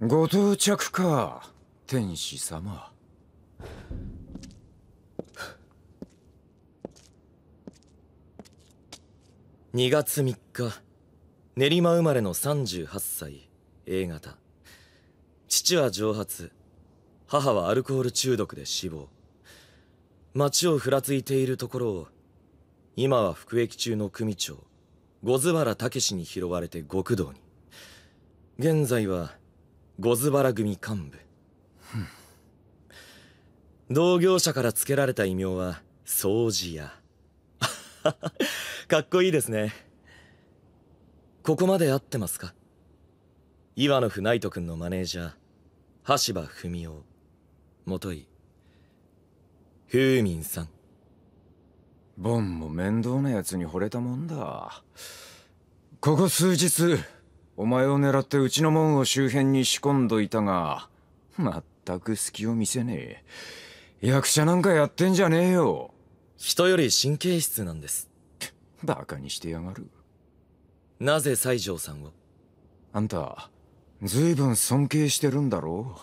ご到着か天使様2月3日練馬生まれの38歳 A 型父は蒸発母はアルコール中毒で死亡町をふらついているところを今は服役中の組長五津原武に拾われて極道に現在はゴズバラ組幹部同業者から付けられた異名は掃除屋 かっこいいですねここまで合ってますか岩野船糸君のマネージャー橋場文夫元ー風民さんボンも面倒なやつに惚れたもんだここ数日お前を狙ってうちの門を周辺に仕込んどいたが、まったく隙を見せねえ。役者なんかやってんじゃねえよ。人より神経質なんです。バカにしてやがる。なぜ西条さんをあんた、ずいぶん尊敬してるんだろ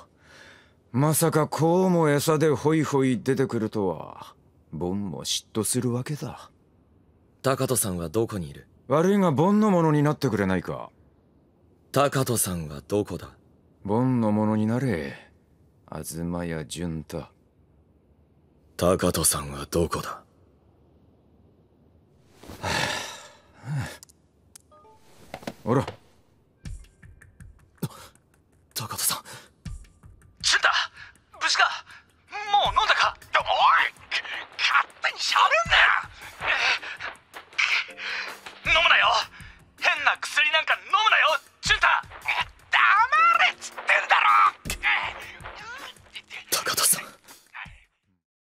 う。まさかこうも餌でホイホイ出てくるとは、ボンも嫉妬するわけだ。高戸さんはどこにいる悪いがボンのものになってくれないか。高人さんはどこだボンのものになれ東谷純太高人さんはどこだ、はあはあ、おら高人さん純太無事か